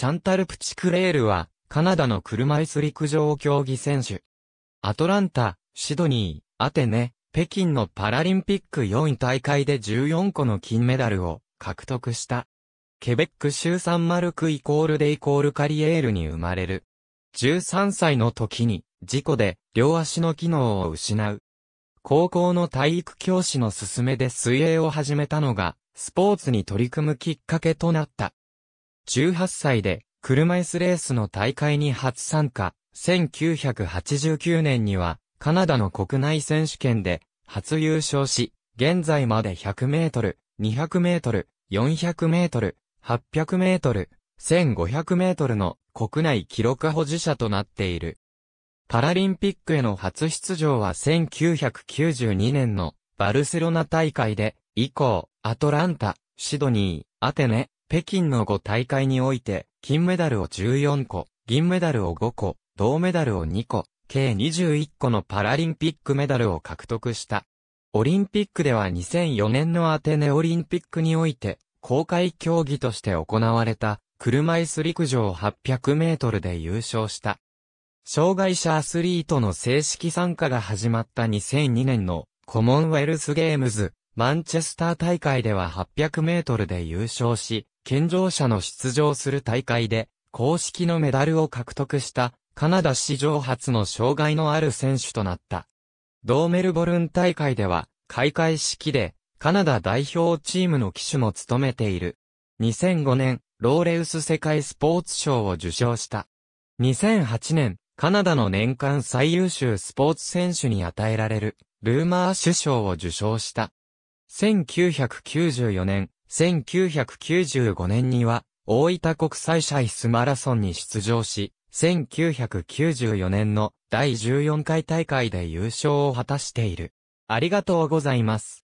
シャンタル・プチクレールは、カナダの車椅子陸上競技選手。アトランタ、シドニー、アテネ、北京のパラリンピック4位大会で14個の金メダルを獲得した。ケベック州サンマルクイコールでイコールカリエールに生まれる。13歳の時に事故で両足の機能を失う。高校の体育教師の勧めで水泳を始めたのがスポーツに取り組むきっかけとなった。18歳で車椅子レースの大会に初参加。1989年にはカナダの国内選手権で初優勝し、現在まで100メートル、200メートル、400メートル、800メートル、1500メートルの国内記録保持者となっている。パラリンピックへの初出場は1992年のバルセロナ大会で、以降、アトランタ、シドニー、アテネ、北京の5大会において、金メダルを14個、銀メダルを5個、銅メダルを2個、計21個のパラリンピックメダルを獲得した。オリンピックでは2004年のアテネオリンピックにおいて、公開競技として行われた、車椅子陸上800メートルで優勝した。障害者アスリートの正式参加が始まった2002年のコモンウェルスゲームズマンチェスター大会では800メートルで優勝し、健常者の出場する大会で、公式のメダルを獲得した、カナダ史上初の障害のある選手となった。同メルボルン大会では、開会式で、カナダ代表チームの旗手も務めている。2005年、ローレウス世界スポーツ賞を受賞した。2008年、カナダの年間最優秀スポーツ選手に与えられる、ルーマー首相を受賞した。1994年、1995年には、大分国際シャイスマラソンに出場し、1994年の第14回大会で優勝を果たしている。ありがとうございます。